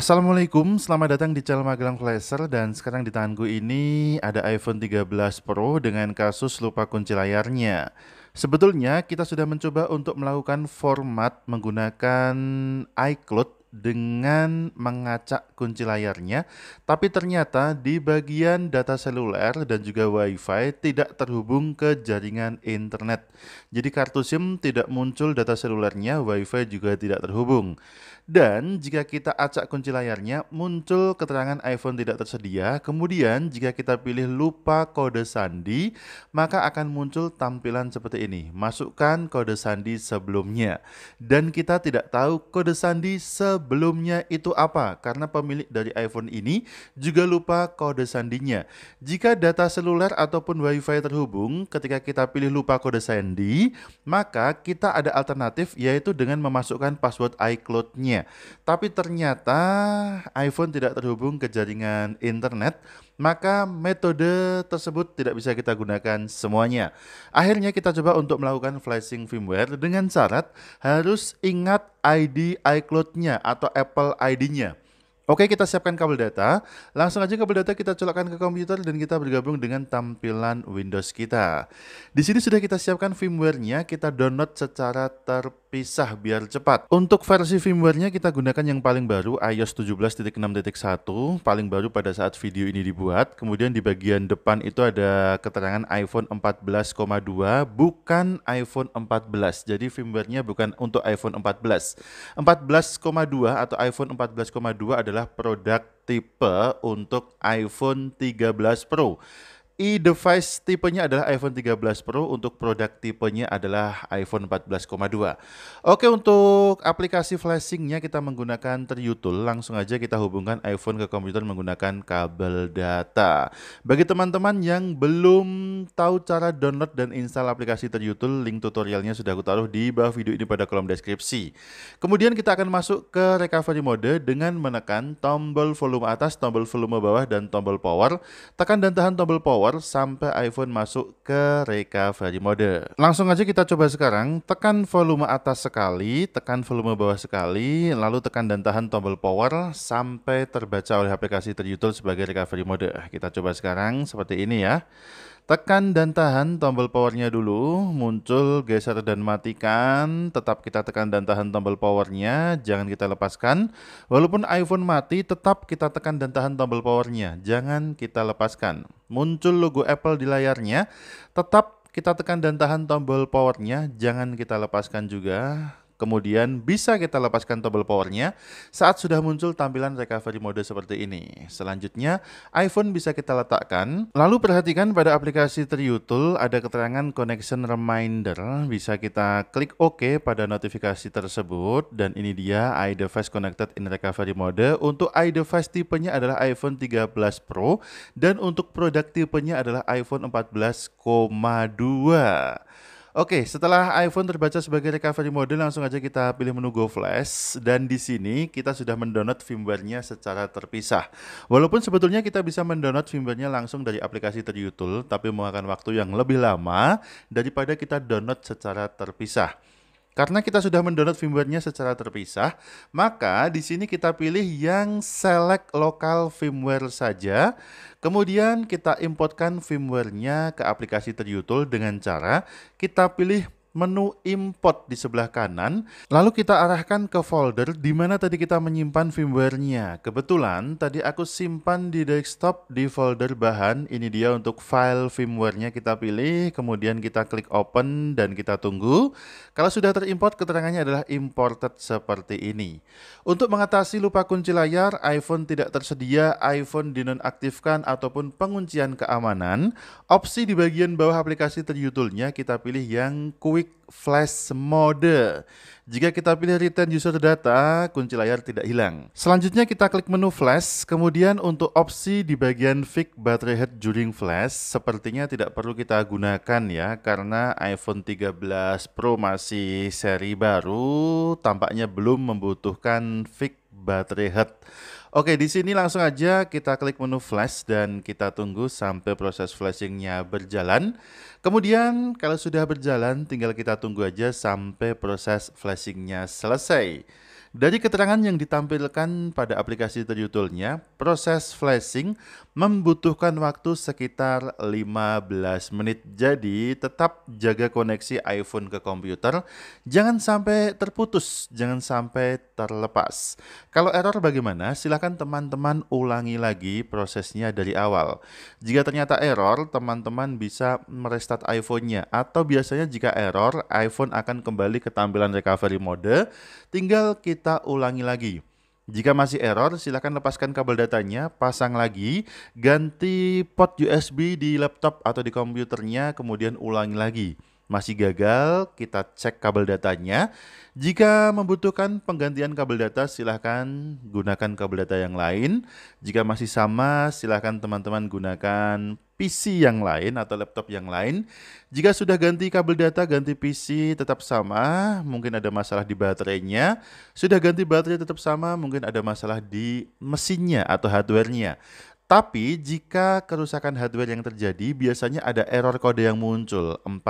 Assalamualaikum, selamat datang di channel Magelang Flasher dan sekarang di tanganku ini ada iPhone 13 Pro dengan kasus lupa kunci layarnya. Sebetulnya kita sudah mencoba untuk melakukan format menggunakan iCloud dengan mengacak kunci layarnya, tapi ternyata di bagian data seluler dan juga WiFi tidak terhubung ke jaringan internet. Jadi kartu SIM tidak muncul data selulernya, WiFi juga tidak terhubung. Dan jika kita acak kunci layarnya, muncul keterangan iPhone tidak tersedia. Kemudian jika kita pilih lupa kode sandi, maka akan muncul tampilan seperti ini. Masukkan kode sandi sebelumnya. Dan kita tidak tahu kode sandi sebelumnya sebelumnya itu apa karena pemilik dari iPhone ini juga lupa kode sandinya. Jika data seluler ataupun WiFi terhubung, ketika kita pilih lupa kode sandi, maka kita ada alternatif yaitu dengan memasukkan password iCloud-nya. Tapi ternyata iPhone tidak terhubung ke jaringan internet maka metode tersebut tidak bisa kita gunakan semuanya. Akhirnya kita coba untuk melakukan flashing firmware dengan syarat harus ingat ID iCloud-nya atau Apple ID-nya. Oke, kita siapkan kabel data. Langsung aja kabel data kita colokkan ke komputer dan kita bergabung dengan tampilan Windows kita. Di sini sudah kita siapkan firmware-nya, kita download secara terpisah pisah biar cepat. Untuk versi firmware-nya kita gunakan yang paling baru iOS 17.6.1, paling baru pada saat video ini dibuat. Kemudian di bagian depan itu ada keterangan iPhone 14,2 bukan iPhone 14. Jadi firmware-nya bukan untuk iPhone 14. 14,2 atau iPhone 14,2 adalah produk tipe untuk iPhone 13 Pro. E-device tipenya adalah iPhone 13 Pro, untuk produk tipenya adalah iPhone 14,2. Oke, untuk aplikasi flashingnya kita menggunakan Triutul. Langsung aja kita hubungkan iPhone ke komputer menggunakan kabel data. Bagi teman-teman yang belum tahu cara download dan install aplikasi Triutul, link tutorialnya sudah aku taruh di bawah video ini pada kolom deskripsi. Kemudian kita akan masuk ke recovery mode dengan menekan tombol volume atas, tombol volume bawah, dan tombol power. Tekan dan tahan tombol power power sampai iPhone masuk ke recovery mode. Langsung aja kita coba sekarang, tekan volume atas sekali, tekan volume bawah sekali, lalu tekan dan tahan tombol power sampai terbaca oleh aplikasi terutul sebagai recovery mode. Kita coba sekarang seperti ini ya. Tekan dan tahan tombol powernya dulu, muncul, geser dan matikan. Tetap kita tekan dan tahan tombol powernya, jangan kita lepaskan. Walaupun iPhone mati, tetap kita tekan dan tahan tombol powernya, jangan kita lepaskan. Muncul logo Apple di layarnya, tetap kita tekan dan tahan tombol powernya, jangan kita lepaskan juga. Kemudian bisa kita lepaskan tombol powernya saat sudah muncul tampilan recovery mode seperti ini. Selanjutnya, iPhone bisa kita letakkan. Lalu perhatikan pada aplikasi Triutul ada keterangan connection reminder. Bisa kita klik OK pada notifikasi tersebut. Dan ini dia iDevice connected in recovery mode. Untuk iDevice tipenya adalah iPhone 13 Pro dan untuk produk tipenya adalah iPhone 14,2. Oke, setelah iPhone terbaca sebagai recovery mode, langsung aja kita pilih menu Go Flash dan di sini kita sudah mendownload firmware-nya secara terpisah. Walaupun sebetulnya kita bisa mendownload firmware-nya langsung dari aplikasi Triutul, tapi memakan waktu yang lebih lama daripada kita download secara terpisah. Karena kita sudah mendownload firmware-nya secara terpisah, maka di sini kita pilih yang select local firmware saja. Kemudian kita importkan firmware-nya ke aplikasi Terjutul dengan cara kita pilih menu import di sebelah kanan, lalu kita arahkan ke folder di mana tadi kita menyimpan firmware-nya. Kebetulan tadi aku simpan di desktop di folder bahan, ini dia untuk file firmware-nya kita pilih, kemudian kita klik open dan kita tunggu. Kalau sudah terimport, keterangannya adalah imported seperti ini. Untuk mengatasi lupa kunci layar, iPhone tidak tersedia, iPhone dinonaktifkan ataupun penguncian keamanan, opsi di bagian bawah aplikasi terutulnya kita pilih yang quick quick flash mode. Jika kita pilih return user data, kunci layar tidak hilang. Selanjutnya kita klik menu flash, kemudian untuk opsi di bagian fix battery head during flash, sepertinya tidak perlu kita gunakan ya, karena iPhone 13 Pro masih seri baru, tampaknya belum membutuhkan fix battery head. Oke, di sini langsung aja kita klik menu flash dan kita tunggu sampai proses flashingnya berjalan. Kemudian kalau sudah berjalan, tinggal kita tunggu aja sampai proses flashingnya selesai. Dari keterangan yang ditampilkan pada aplikasi terjutulnya, proses flashing membutuhkan waktu sekitar 15 menit. Jadi, tetap jaga koneksi iPhone ke komputer, jangan sampai terputus, jangan sampai terlepas. Kalau error bagaimana? Silahkan teman-teman ulangi lagi prosesnya dari awal. Jika ternyata error, teman-teman bisa merestart iPhone-nya atau biasanya jika error, iPhone akan kembali ke tampilan recovery mode. Tinggal kita kita ulangi lagi. Jika masih error, silakan lepaskan kabel datanya, pasang lagi, ganti port USB di laptop atau di komputernya, kemudian ulangi lagi masih gagal, kita cek kabel datanya. Jika membutuhkan penggantian kabel data, silahkan gunakan kabel data yang lain. Jika masih sama, silahkan teman-teman gunakan PC yang lain atau laptop yang lain. Jika sudah ganti kabel data, ganti PC tetap sama, mungkin ada masalah di baterainya. Sudah ganti baterai tetap sama, mungkin ada masalah di mesinnya atau hardware-nya. Tapi jika kerusakan hardware yang terjadi biasanya ada error kode yang muncul 4000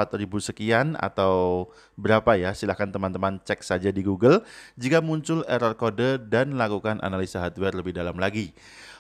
sekian atau berapa ya silahkan teman-teman cek saja di Google jika muncul error kode dan lakukan analisa hardware lebih dalam lagi.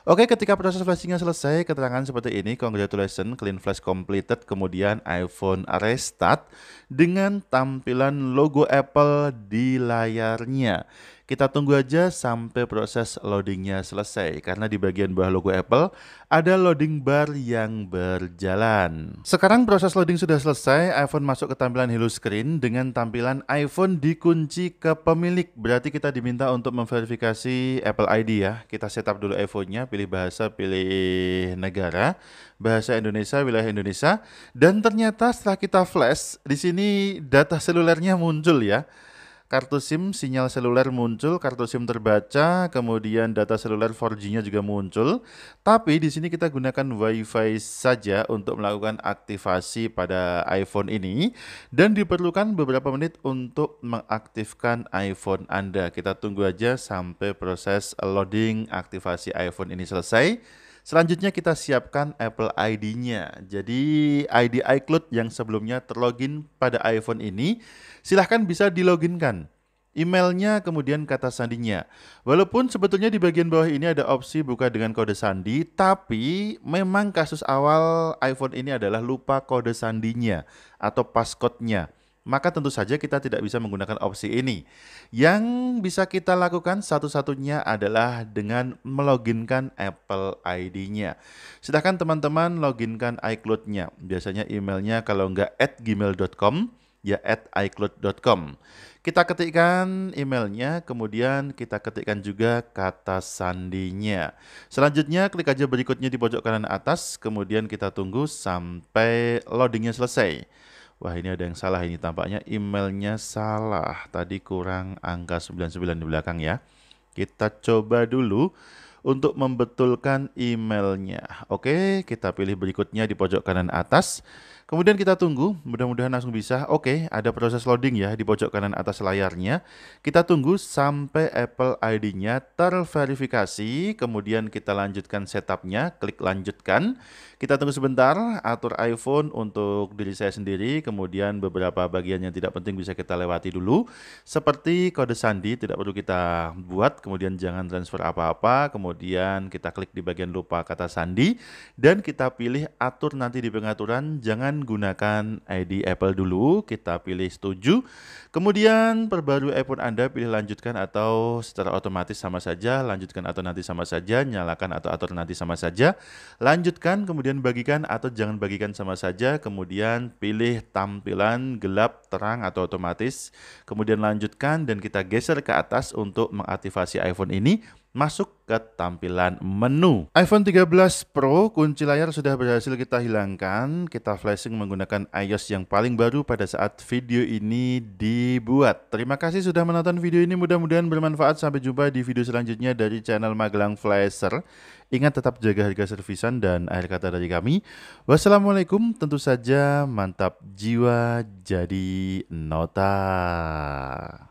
Oke ketika proses flashingnya selesai keterangan seperti ini congratulations clean flash completed kemudian iPhone restart dengan tampilan logo Apple di layarnya. Kita tunggu aja sampai proses loadingnya selesai karena di bagian bawah logo Apple ada loading bar yang berjalan. Sekarang proses loading sudah selesai, iPhone masuk ke tampilan Hello Screen dengan tampilan iPhone dikunci ke pemilik. Berarti kita diminta untuk memverifikasi Apple ID ya. Kita setup dulu iPhone-nya, pilih bahasa, pilih negara, bahasa Indonesia, wilayah Indonesia. Dan ternyata setelah kita flash, di sini data selulernya muncul ya kartu SIM sinyal seluler muncul, kartu SIM terbaca, kemudian data seluler 4G-nya juga muncul. Tapi di sini kita gunakan WiFi saja untuk melakukan aktivasi pada iPhone ini dan diperlukan beberapa menit untuk mengaktifkan iPhone Anda. Kita tunggu aja sampai proses loading aktivasi iPhone ini selesai. Selanjutnya kita siapkan Apple ID-nya. Jadi ID iCloud yang sebelumnya terlogin pada iPhone ini silahkan bisa diloginkan emailnya, kemudian kata sandinya. Walaupun sebetulnya di bagian bawah ini ada opsi buka dengan kode sandi, tapi memang kasus awal iPhone ini adalah lupa kode sandinya atau passcode-nya maka tentu saja kita tidak bisa menggunakan opsi ini. Yang bisa kita lakukan satu-satunya adalah dengan meloginkan Apple ID-nya. Silahkan teman-teman loginkan iCloud-nya. Biasanya emailnya kalau nggak at gmail.com, ya at icloud.com. Kita ketikkan emailnya, kemudian kita ketikkan juga kata sandinya. Selanjutnya klik aja berikutnya di pojok kanan atas, kemudian kita tunggu sampai loadingnya selesai. Wah ini ada yang salah ini tampaknya emailnya salah. Tadi kurang angka 99 di belakang ya. Kita coba dulu untuk membetulkan emailnya. Oke, kita pilih berikutnya di pojok kanan atas. Kemudian kita tunggu, mudah-mudahan langsung bisa. Oke, ada proses loading ya di pojok kanan atas layarnya. Kita tunggu sampai Apple ID-nya terverifikasi, kemudian kita lanjutkan setupnya, klik lanjutkan. Kita tunggu sebentar, atur iPhone untuk diri saya sendiri, kemudian beberapa bagian yang tidak penting bisa kita lewati dulu. Seperti kode sandi, tidak perlu kita buat, kemudian jangan transfer apa-apa, kemudian kita klik di bagian lupa kata sandi, dan kita pilih atur nanti di pengaturan, jangan gunakan ID Apple dulu, kita pilih setuju. Kemudian perbarui iPhone Anda, pilih lanjutkan atau secara otomatis sama saja, lanjutkan atau nanti sama saja, nyalakan atau atur nanti sama saja. Lanjutkan, kemudian bagikan atau jangan bagikan sama saja, kemudian pilih tampilan gelap, terang atau otomatis. Kemudian lanjutkan dan kita geser ke atas untuk mengaktifasi iPhone ini. Masuk tampilan menu. iPhone 13 Pro kunci layar sudah berhasil kita hilangkan. Kita flashing menggunakan iOS yang paling baru pada saat video ini dibuat. Terima kasih sudah menonton video ini. Mudah-mudahan bermanfaat. Sampai jumpa di video selanjutnya dari channel Magelang Flasher. Ingat tetap jaga harga servisan dan akhir kata dari kami. Wassalamualaikum. Tentu saja mantap jiwa jadi nota.